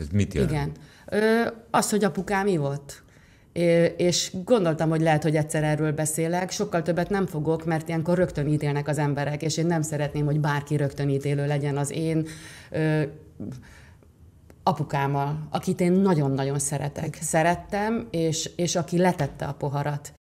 Ez mit jelent? Igen. Ö, az, hogy apukám ivott. É, és gondoltam, hogy lehet, hogy egyszer erről beszélek, sokkal többet nem fogok, mert ilyenkor rögtön ítélnek az emberek, és én nem szeretném, hogy bárki rögtön ítélő legyen az én ö, apukámmal, akit én nagyon-nagyon szeretek. Szerettem, és, és aki letette a poharat.